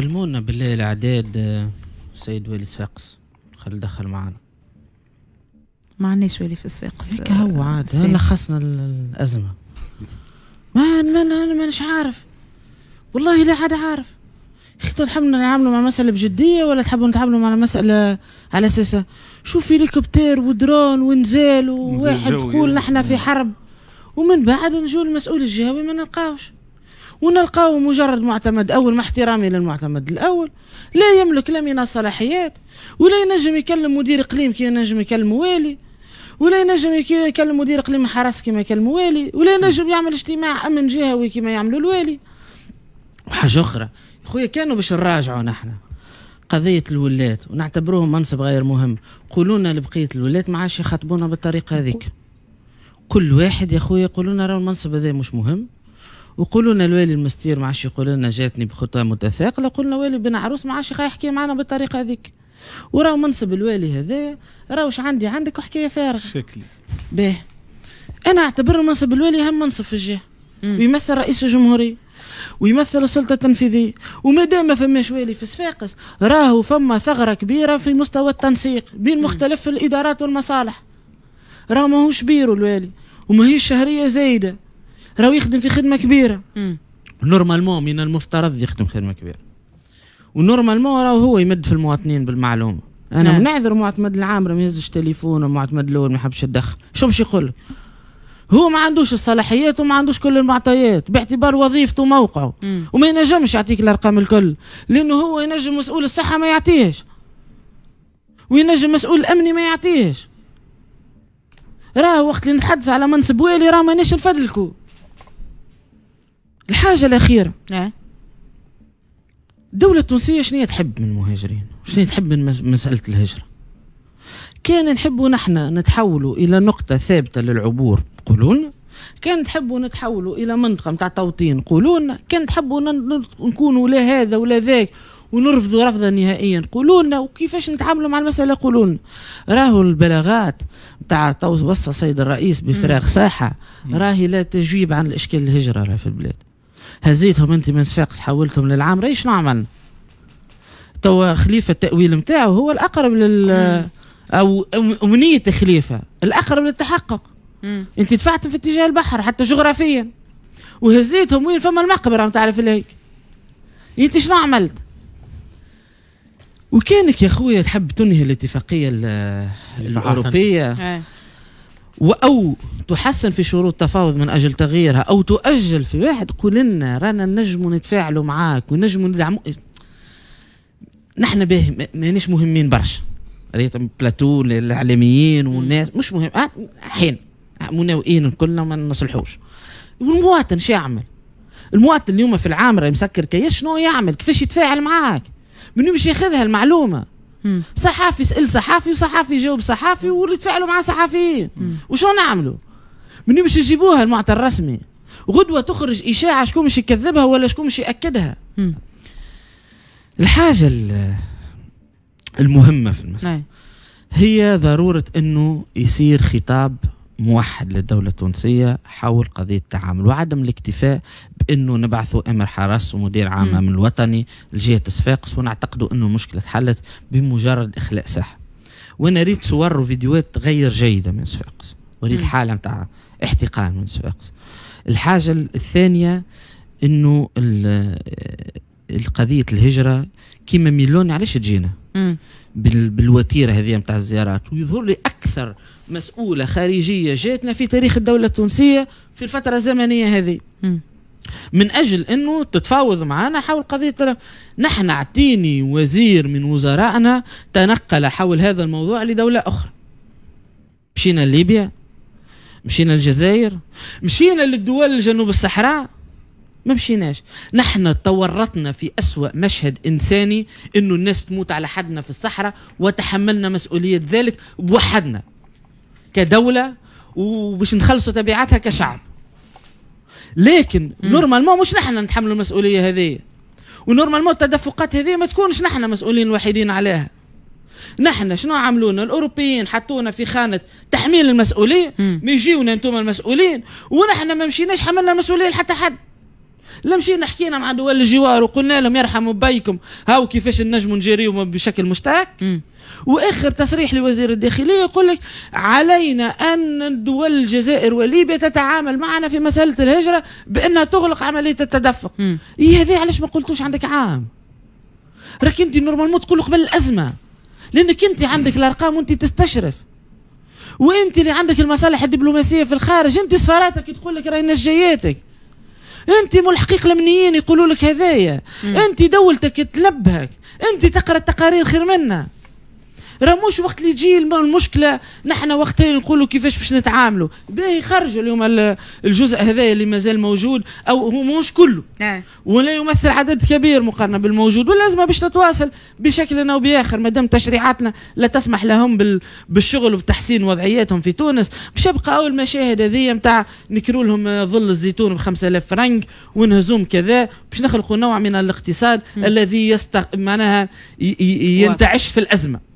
كلمونا بالله العداد آه، سيد ويلي صفاقس خل دخل معنا ما عنيش ويلي في صفاقس هيك هو آه، عاد لخصنا الازمه ما ما انا مانيش عارف والله لا حد عارف اخي تحبنا نتعاملوا مع المسألة بجدية ولا تحبوا نتعاملوا مع المسألة على اساسها شوف ليكوبتير ودرون ونزال وواحد تقول نحن في حرب ومن بعد نجول المسؤول الجهوي ما نلقاوش ونلقاو مجرد معتمد أول مع احترامي للمعتمد الأول لا يملك لا من الصلاحيات ولا ينجم يكلم مدير إقليم كي ينجم يكلم والي ولا ينجم يكلم مدير إقليم حرس كما يكلم والي ولا ينجم يعمل اجتماع أمن جهوي كما يعملوا الوالي وحاجة أخرى خويا كانوا باش نراجعوا نحن قضية الولاة ونعتبروهم منصب غير مهم قولونا لبقية الولاة ما عادش يخاطبونا بالطريقة هذيك كل واحد يا خويا يقولون راه المنصب هذا مش مهم وقولوا لنا الوالي المستير ما عادش يقول لنا جاتني بخطى متثاقله قلنا والي بن عروس ما عادش يحكي معنا بالطريقه هذيك وراه منصب الوالي هذايا راهوش عندي عندك وحكايه فارغه شكلي باهي انا اعتبر منصب الوالي اهم منصب في الجهه ويمثل رئيس الجمهوريه ويمثل السلطه التنفيذيه وما دام ما فماش والي في صفاقس راهو فما ثغره كبيره في مستوى التنسيق بين مختلف الادارات والمصالح راهو ماهوش بيرو الوالي وماهيش شهريه زايده راهو يخدم في خدمه كبيره نورمالمون من المفترض يخدم خدمه كبيره ونورمالمون راهو هو يمد في المواطنين بالمعلومه انا نعم. منعذر معتمد العامر ما يهزش تليفونه ومعتمد الاول ما يحبش يدخل شو باش يقول هو ما عندوش الصلاحيات وما عندوش كل المعطيات باعتبار وظيفته وموقعه وما ينجمش يعطيك الارقام الكل لانه هو ينجم مسؤول الصحه ما يعطيهش وينجم مسؤول الامني ما يعطيهش راه وقت اللي نتحدث على منصب والي راه مانيش نفدلكو الحاجه الاخيره أه؟ نعم. الدولة التونسية شنو تحب من المهاجرين؟ شنو تحب من مسألة الهجرة؟ كان نحبوا نحن نتحولوا إلى نقطة ثابتة للعبور قولون كان تحبوا نتحولوا إلى منطقة متاع توطين قولون كان تحبوا نكونوا لا هذا ولا ذاك ونرفضوا رفضا نهائيا قولوا لنا وكيفاش نتعاملوا مع المساله قولوا لنا راهو البلاغات نتاع وصى السيد الرئيس بفراغ ساحه راهي لا تجيب عن الاشكال الهجره في البلاد هزيتهم انت من صفاقس حولتهم للعامرة ايش نعمل توا خليفة التأويل نتاعو هو الأقرب لل أو أمنية الخليفة الأقرب للتحقق انت دفعت في اتجاه البحر حتى جغرافيا وهزيتهم وين فما المقبرة نتاع الفلايك انت شنو عملت وكانك يا خويا تحب تنهي الاتفاقية الأوروبية إيه. أو تحسن في شروط تفاوض من أجل تغييرها أو تؤجل في واحد قول لنا رانا نجموا نتفاعلوا معاك ونجموا ندعم نحن باهي مانيش مهمين برشا هذا بلاتو الاعلاميين والناس مش مهم آه، حين مناوئين كلنا ما نصلحوش والمواطن شو يعمل؟ المواطن اليوم في العامره مسكر كيش شنو يعمل؟ كيفاش يتفاعل معاك؟ من يمشي ياخذها المعلومه صحافي سال صحافي وصحافي جاوب صحافي واللي تفاعلوا صحافيين وشو نعملوا من باش يجيبوها المعطى الرسمي غدوه تخرج اشاعه شكون باش يكذبها ولا شكون باش ياكدها الحاجه المهمه في المسألة نعم. هي ضروره انه يصير خطاب موحد للدولة التونسية حول قضية التعامل وعدم الاكتفاء انه نبعثوا امر حرس ومدير عام من الوطني لجهه صفاقس ونعتقدوا انه المشكله تحلت بمجرد اخلاء ساحه وانا ريت صور وفيديوهات غير جيده من صفاقس وريت حاله نتاع احتقان من صفاقس الحاجه الثانيه انه القضيه الهجره كيما ميلون علاش تجينا بالوتيره هذه نتاع الزيارات ويظهر لي اكثر مسؤوله خارجيه جاتنا في تاريخ الدوله التونسيه في الفتره الزمنيه هذه من اجل انه تتفاوض معنا حول قضيه تلف. نحن اعطيني وزير من وزرائنا تنقل حول هذا الموضوع لدوله اخرى مشينا ليبيا مشينا للجزائر مشينا للدول الجنوب الصحراء ما مشيناش نحن تورطنا في أسوأ مشهد إنساني إنه الناس تموت على حدنا في الصحراء وتحملنا مسؤولية ذلك بوحدنا كدولة وباش نخلصوا تبعاتها كشعب لكن نورمالمون مش نحن نتحملوا المسؤوليه هذه ونورمالمون التدفقات هذه ما تكونش نحن مسؤولين الوحيدين عليها نحن شنو عملونا الاوروبيين حطونا في خانه تحميل المسؤوليه ميجيونا انتم المسؤولين ونحن ما مشيناش حملنا المسؤوليه لحتى حد لا مشينا حكينا مع دول الجوار وقلنا لهم يرحموا بيكم هاو كيفاش نجموا نجريهم بشكل مشترك واخر تصريح لوزير الداخليه يقول لك علينا ان دول الجزائر وليبيا تتعامل معنا في مساله الهجره بانها تغلق عمليه التدفق إيه هذا علاش ما قلتوش عندك عام راك انت نورمالمون تقول قبل الازمه لانك انت عندك الارقام وانت تستشرف وانت اللي عندك المصالح الدبلوماسيه في الخارج انت سفاراتك تقول لك راهي نجياتك انت مو الحقيقه الامنيين يقولوا لك هذايا انت دولتك تنبهك انت تقرا التقارير خير منا راه مش وقت اللي تجي المشكله نحن وقتها نقولوا كيفاش باش نتعاملوا باهي يخرجوا اليوم الجزء هذا اللي مازال موجود او هو مش كله نعم. ولا يمثل عدد كبير مقارنه بالموجود ولازم باش تتواصل بشكل او باخر ما دام تشريعاتنا لا تسمح لهم بالشغل وبتحسين وضعياتهم في تونس باش يبقاو المشاهد هذه نتاع نكروا لهم ظل الزيتون ب 5000 فرنك ونهزوم كذا باش نخلقوا نوع من الاقتصاد الذي يستق... معناها ينتعش في الازمه